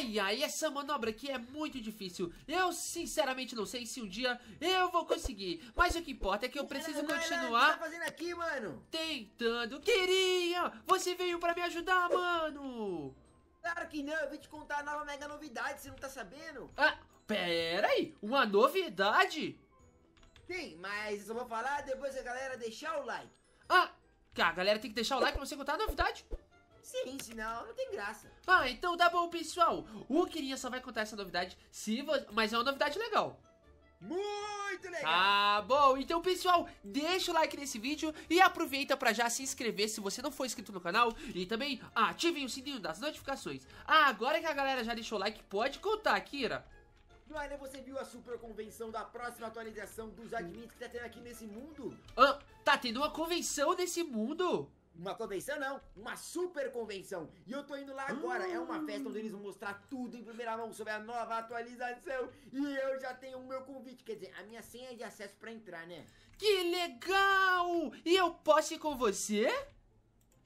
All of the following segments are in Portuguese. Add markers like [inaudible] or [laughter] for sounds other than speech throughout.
Ai, ai, essa manobra aqui é muito difícil. Eu sinceramente não sei se um dia eu vou conseguir. Mas o que importa é que eu preciso continuar... O que você tá fazendo aqui, mano? Tentando. Queria! Você veio pra me ajudar, mano! Claro que não, eu vim te contar a nova mega novidade, você não tá sabendo? Ah, pera aí? uma novidade? Sim, mas eu só vou falar depois a galera deixar o like. Ah, a galera tem que deixar o like pra você contar a novidade. Sim, senão não tem graça. Ah, então tá bom, pessoal. O Queria só vai contar essa novidade se você... Mas é uma novidade legal. Muito legal! Tá bom, então pessoal, deixa o like nesse vídeo e aproveita para já se inscrever se você não for inscrito no canal e também ativem o sininho das notificações. Ah, agora que a galera já deixou o like, pode contar, Kira. Joana, você viu a super convenção da próxima atualização dos admins que tá tendo aqui nesse mundo? Ah, tá tendo uma convenção nesse mundo? Uma convenção não, uma super convenção. E eu tô indo lá agora. É uma festa onde eles vão mostrar tudo em primeira mão sobre a nova atualização. E eu já tenho o meu convite, quer dizer, a minha senha de acesso para entrar, né? Que legal! E eu posso ir com você?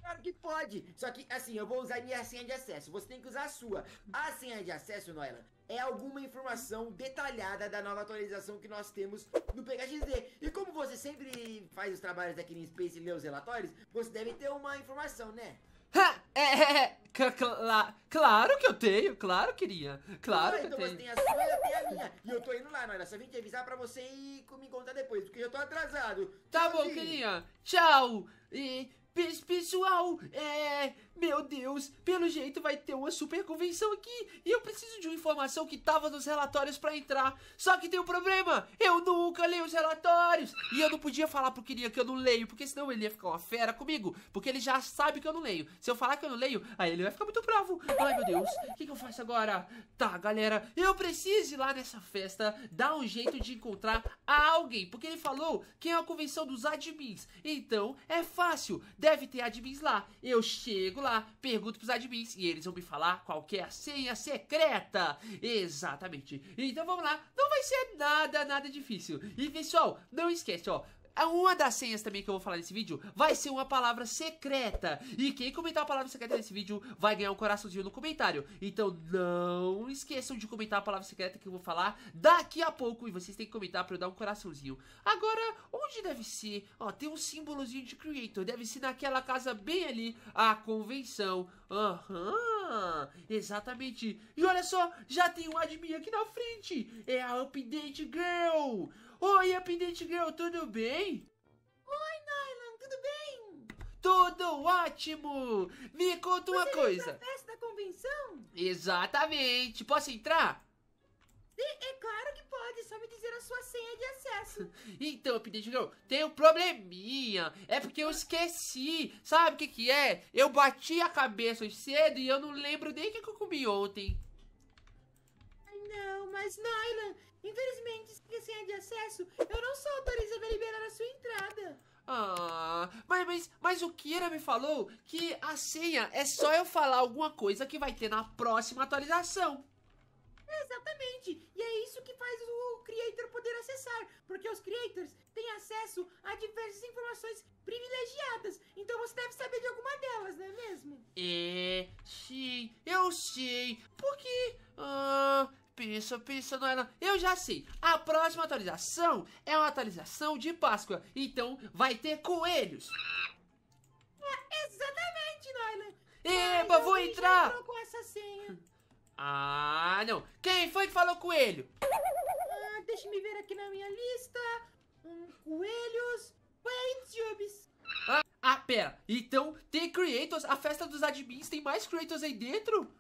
Claro que pode. Só que, assim, eu vou usar minha senha de acesso. Você tem que usar a sua. A senha de acesso, Noela, é alguma informação detalhada da nova atualização que nós temos no PHXD. E como você sempre faz os trabalhos aqui no Space e lê os relatórios, você deve ter uma informação, né? Ha! [laughs] É, é, é. é. claro que eu tenho, claro, queria. Claro ah, que então eu tenho. Então você tem a sua e eu tenho a minha. E eu tô indo lá, Noira. Só vim te avisar pra você e me contar depois, porque eu tô atrasado. Tá Tchau, bom, queria. Tchau. E Pessoal, é. Meu Deus, pelo jeito vai ter uma super convenção aqui e eu preciso de uma informação que tava nos relatórios para entrar. Só que tem um problema: eu nunca leio os relatórios e eu não podia falar pro queria que eu não leio, porque senão ele ia ficar uma fera comigo, porque ele já sabe que eu não leio. Se eu falar que eu não leio, aí ele vai ficar muito bravo. Ai meu Deus, o que, que eu faço agora? Tá, galera, eu preciso ir lá nessa festa dar um jeito de encontrar alguém, porque ele falou que é uma convenção dos admins. Então é fácil deve ter admins lá. Eu chego lá, pergunto pros admins e eles vão me falar qual é a senha secreta. Exatamente. Então vamos lá, não vai ser nada, nada difícil. E pessoal, não esquece, ó, uma das senhas também que eu vou falar nesse vídeo vai ser uma palavra secreta. E quem comentar a palavra secreta nesse vídeo vai ganhar um coraçãozinho no comentário. Então não esqueçam de comentar a palavra secreta que eu vou falar daqui a pouco. E vocês têm que comentar pra eu dar um coraçãozinho. Agora, onde deve ser? Ó, tem um símbolozinho de creator. Deve ser naquela casa bem ali. A convenção. Aham. Uhum exatamente. E olha só, já tem um admin aqui na frente. É a Update Girl. Oi, Update Girl, tudo bem? Oi, Nylan, tudo bem? Tudo ótimo. Me conta Você uma coisa. Você festa da convenção? Exatamente. Posso entrar? É, é claro que pode, só me dizer a sua senha de acesso. [laughs] então, Pidigão, tem um probleminha. É porque eu esqueci. Sabe o que que é? Eu bati a cabeça cedo e eu não lembro nem o que, que eu comi ontem. Não, mas Nylan, infelizmente, sem senha de acesso, eu não sou autorizada a liberar a sua entrada. Ah, mas, mas, mas o Kira me falou que a senha é só eu falar alguma coisa que vai ter na próxima atualização. Exatamente! E é isso que faz o creator poder acessar, porque os creators têm acesso a diversas informações privilegiadas, então você deve saber de alguma delas, não é mesmo? É, sim, eu sei, porque. ah Pensa, pensa, Noela. Eu já sei. A próxima atualização é uma atualização de Páscoa. Então vai ter coelhos. É, exatamente, Noela. Eba, vou entrar. Ah, não. Quem foi que falou coelho? Ah, deixa-me ver aqui na minha lista. Um, coelhos. Coelhos. Ah, ah, pera. Então, tem creators? A festa dos admins tem mais creators aí dentro?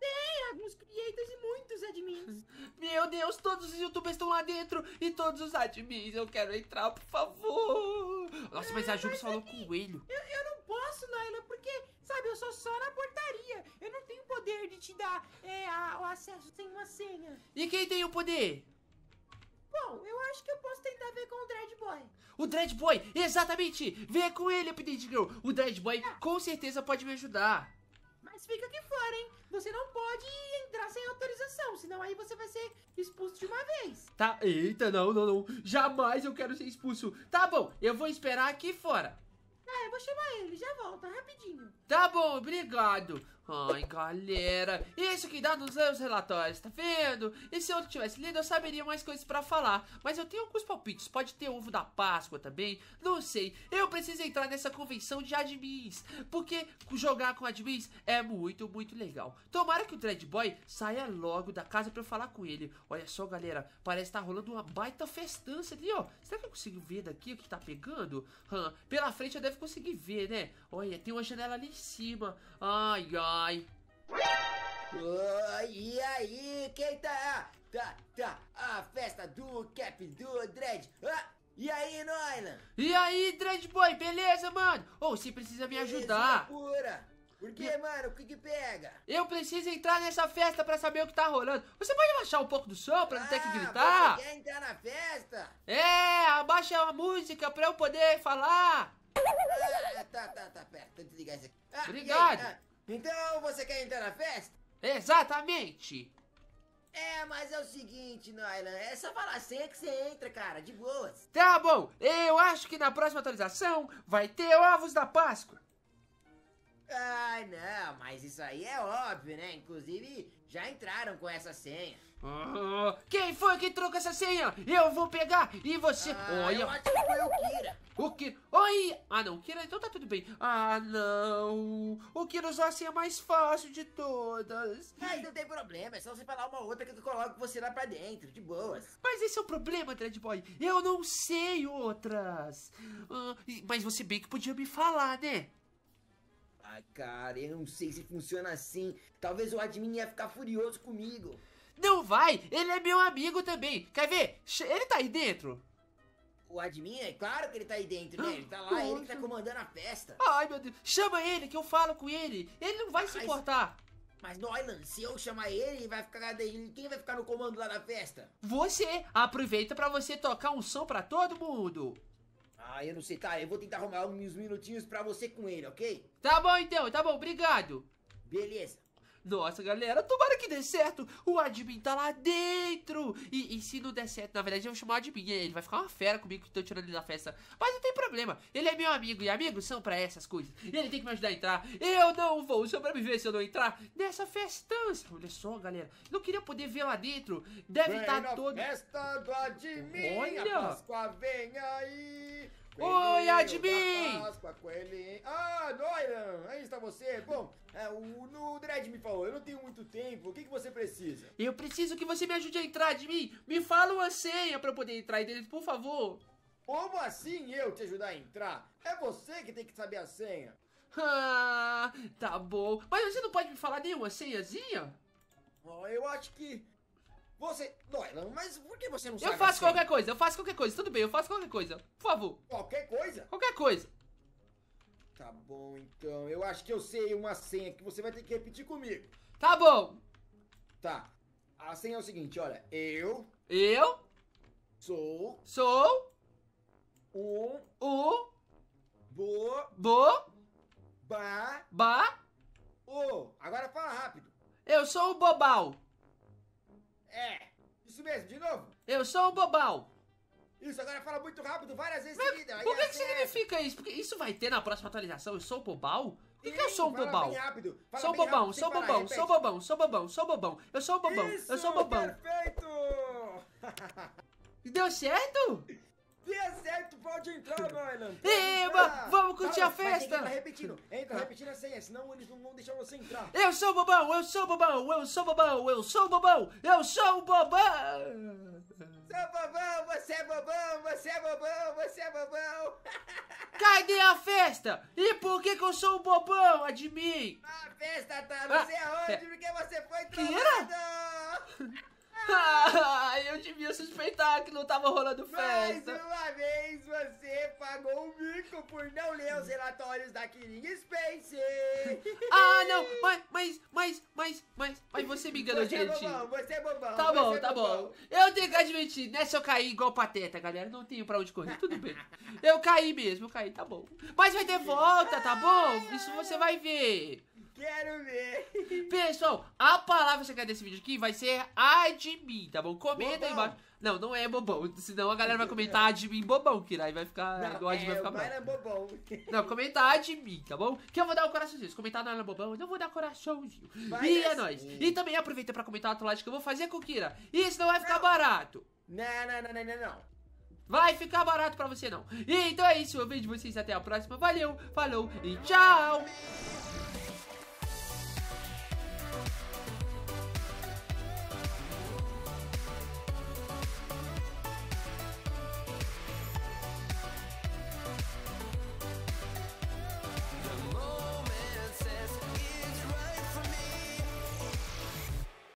Tem, alguns creators e muitos admins. [laughs] Meu Deus, todos os youtubers estão lá dentro e todos os admins. Eu quero entrar, por favor. Nossa, mas a ah, Júlia falou aqui, coelho. Eu, eu não posso, Naila, porque, sabe, eu sou só na portaria. Eu não poder de te dar é, a, o acesso sem uma senha. E quem tem o poder? Bom, eu acho que eu posso tentar ver com o Dread Boy. O Dread Boy, exatamente! Vem com ele, Update Girl. O Dread Boy ah. com certeza pode me ajudar. Mas fica aqui fora, hein? Você não pode entrar sem autorização, senão aí você vai ser expulso de uma vez. Tá, eita, não, não, não. Jamais eu quero ser expulso. Tá bom, eu vou esperar aqui fora. Ah, eu vou chamar ele, já volta, rapidinho. Tá bom, obrigado. Ai, galera, isso que dá nos meus relatórios, tá vendo? E se eu tivesse lido, eu saberia mais coisas para falar. Mas eu tenho alguns palpites, pode ter ovo da Páscoa também, não sei. Eu preciso entrar nessa convenção de admins, porque jogar com admins é muito, muito legal. Tomara que o Dreadboy saia logo da casa para eu falar com ele. Olha só, galera, parece que tá rolando uma baita festança ali, ó. Será que eu consigo ver daqui o que tá pegando? Hum, pela frente eu deve conseguir ver, né? Olha, tem uma janela ali em cima. Ai, ai e aí, quem tá? Ah, tá, tá, a festa do Cap do Dread. Ah, e aí, Noilan? E aí, Dread Boy, beleza, mano? Ou oh, se precisa me ajudar. É pura. Por que, mano? O que que pega? Eu preciso entrar nessa festa pra saber o que tá rolando. Você pode abaixar um pouco do som pra não ter que ah, gritar? Você quer entrar na festa? É, abaixa a música pra eu poder falar. Ah, tá, tá, tá, pera. Tô desligar isso aqui. Ah, Obrigado. Ah, então você quer entrar na festa? Exatamente! É, mas é o seguinte, Nylan, é só falar senha que você entra, cara, de boas. Tá bom, eu acho que na próxima atualização vai ter ovos da Páscoa. Ah, não, mas isso aí é óbvio, né? Inclusive, já entraram com essa senha. Ah, quem foi que trocou essa senha? Eu vou pegar e você. Ah, Olha. Eu acho que foi o Kira. O Kira. Oi! Ah, não, o Kira, então tá tudo bem. Ah, não. O Kira usou a senha mais fácil de todas. Ah, não tem problema, é só você falar uma outra que eu coloco você lá pra dentro, de boas. Mas esse é o problema, Dread Boy. Eu não sei outras. Ah, mas você bem que podia me falar, né? Ah, cara, eu não sei se funciona assim. Talvez o admin ia ficar furioso comigo. Não vai! Ele é meu amigo também! Quer ver? Ele tá aí dentro! O admin, é claro que ele tá aí dentro, né? Ele tá lá, ele que tá comandando a festa. Ai, meu Deus. Chama ele que eu falo com ele. Ele não vai mas, se importar. Mas, Noilan, se eu chamar ele, vai ficar quem vai ficar no comando lá da festa? Você! Aproveita para você tocar um som para todo mundo. Ah, eu não sei. Tá, eu vou tentar arrumar uns minutinhos pra você com ele, ok? Tá bom então, tá bom, obrigado. Beleza. Nossa, galera, tomara que dê certo. O admin tá lá dentro. E, e se não der certo, na verdade, eu vou chamar o admin. Ele vai ficar uma fera comigo que tô tirando ele da festa. Mas não tem problema. Ele é meu amigo. E amigos são pra essas coisas. E ele tem que me ajudar a entrar. Eu não vou me ver se eu não entrar nessa festança. Olha só, galera. Não queria poder ver lá dentro. Deve estar tá todo. Festa do admin. Olha. A Páscoa vem aí. Oi, admin! Páscoa, hein? Ah, Dorian! aí está você. Bom, é, o, no Dredd me falou, eu não tenho muito tempo, o que, que você precisa? Eu preciso que você me ajude a entrar, admin. Me fala uma senha para eu poder entrar aí dentro, por favor. Como assim eu te ajudar a entrar? É você que tem que saber a senha. Ah, tá bom. Mas você não pode me falar nenhuma senhazinha? Oh, eu acho que você. Noelan, mas por que você não sabe? Eu faço assim? qualquer coisa, eu faço qualquer coisa, tudo bem, eu faço qualquer coisa. Por favor. Qualquer coisa? Qualquer coisa. Tá bom, então. Eu acho que eu sei uma senha que você vai ter que repetir comigo. Tá bom. Tá. A senha é o seguinte, olha. Eu. Eu. Sou. Sou. Um. o Bo. Bo. Ba. Ba. O. Agora fala rápido. Eu sou o Bobal. É, isso mesmo, de novo. Eu sou o Bobal. Isso, agora fala muito rápido, várias vezes Mas, seguida. Por que, é que significa isso? Porque isso vai ter na próxima atualização, eu sou o Bobal? O que, que, eu sou um bobão? Rápido, sou bobão, rápido, sou, bobão parar, sou bobão, sou bobão, sou bobão, eu sou bobão, Isso, eu sou bobão. Perfeito! Deu certo? [laughs] Dê pode entrar, Marlon. Eba, vamos curtir a festa. Entra repetindo, entra ah. repetindo a senha, senão eles não vão deixar você entrar. Eu sou bobão, eu sou bobão, eu sou bobão, eu sou bobão, eu sou bobão. Você é bobão, você é bobão, você é bobão, você é bobão. Cadê a festa? E por que, que eu sou um bobão, admin? A festa tá você sei é ah, aonde, é. porque você foi trollado. Que [laughs] era? eu devia suspeitar que não tava rolando festa. Mais uma vez você pagou o mico por não ler os relatórios da Killing Space. ah, não, mas, mas, mas, mas, mas, mas você me enganou, você gente. É bobão, você é bobão. Tá bom, é tá bobão. bom. Eu tenho que admitir, nessa né, eu caí igual pateta, galera. Não tenho pra onde correr, tudo bem. Eu caí mesmo, eu caí, tá bom. Mas vai ter volta, tá bom? Isso você vai ver. Quero ver! [laughs] Pessoal, a palavra secreta desse vídeo aqui vai ser admin, tá bom? Comenta aí embaixo. Não, não é bobão, senão a galera vai comentar admin bobão, que e vai ficar. Não, é, o admin é, vai ficar bobão. Não, comenta admin, tá bom? Que eu vou dar o um coraçãozinho. Se comentar não era é bobão, eu vou dar coraçãozinho. Vai e é nóis. E também aproveita pra comentar o trollagem que eu vou fazer com o Kira. Isso não vai ficar não. barato. Não, não, não, não, não, não. Vai ficar barato pra você não. E então é isso, eu vejo vocês até a próxima. Valeu, falou e tchau!